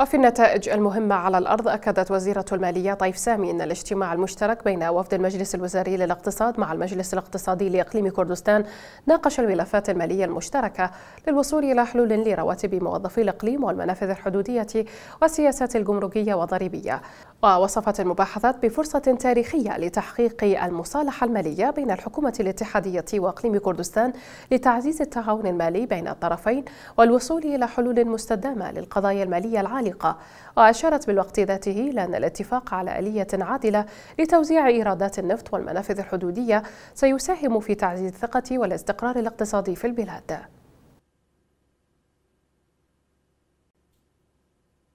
وفي النتائج المهمة على الأرض أكدت وزيرة المالية طيف سامي أن الاجتماع المشترك بين وفد المجلس الوزاري للاقتصاد مع المجلس الاقتصادي لإقليم كردستان ناقش الملفات المالية المشتركة للوصول إلى حلول لرواتب موظفي الإقليم والمنافذ الحدودية والسياسات الجمركية والضريبية ووصفت المباحثات بفرصة تاريخية لتحقيق المصالحة المالية بين الحكومة الاتحادية وإقليم كردستان لتعزيز التعاون المالي بين الطرفين والوصول إلى حلول مستدامة للقضايا المالية العالية المتعلقة وأشارت بالوقت ذاته إلى أن الاتفاق على آلية عادلة لتوزيع إيرادات النفط والمنافذ الحدودية سيساهم في تعزيز الثقة والاستقرار الاقتصادي في البلاد